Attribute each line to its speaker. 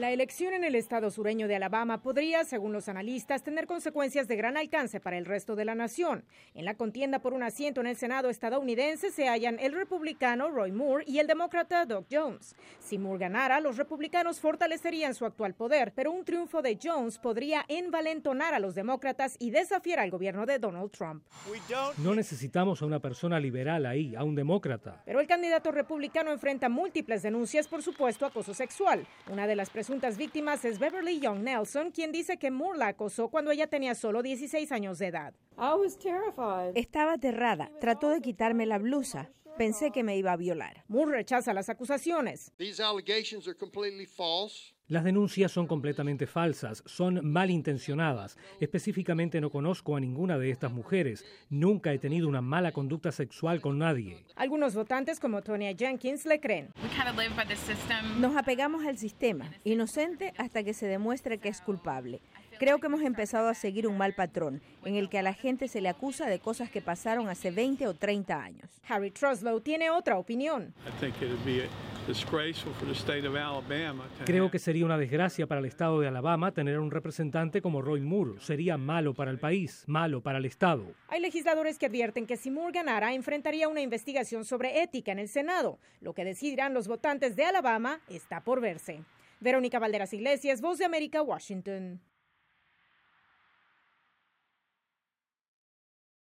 Speaker 1: La elección en el estado sureño de Alabama podría, según los analistas, tener consecuencias de gran alcance para el resto de la nación. En la contienda por un asiento en el Senado estadounidense se hallan el republicano Roy Moore y el demócrata Doug Jones. Si Moore ganara, los republicanos fortalecerían su actual poder, pero un triunfo de Jones podría envalentonar a los demócratas y desafiar al gobierno de Donald Trump.
Speaker 2: No necesitamos a una persona liberal ahí, a un demócrata.
Speaker 1: Pero el candidato republicano enfrenta múltiples denuncias por supuesto acoso sexual. Una de las presuntas víctimas es Beverly Young Nelson, quien dice que Moore la acosó cuando ella tenía solo 16 años de edad. Estaba aterrada, trató de quitarme la blusa, pensé que me iba a violar. Moore rechaza las acusaciones.
Speaker 2: Las denuncias son completamente falsas, son malintencionadas. Específicamente no conozco a ninguna de estas mujeres. Nunca he tenido una mala conducta sexual con nadie.
Speaker 1: Algunos votantes como Tonya Jenkins le creen. Nos apegamos al sistema, inocente hasta que se demuestre que es culpable. Creo que hemos empezado a seguir un mal patrón en el que a la gente se le acusa de cosas que pasaron hace 20 o 30 años. Harry Truslow tiene otra opinión.
Speaker 2: Creo que sería una desgracia para el estado de Alabama tener un representante como Roy Moore. Sería malo para el país, malo para el estado.
Speaker 1: Hay legisladores que advierten que si Moore ganara, enfrentaría una investigación sobre ética en el Senado. Lo que decidirán los votantes de Alabama está por verse. Verónica Valderas Iglesias, Voz de América, Washington.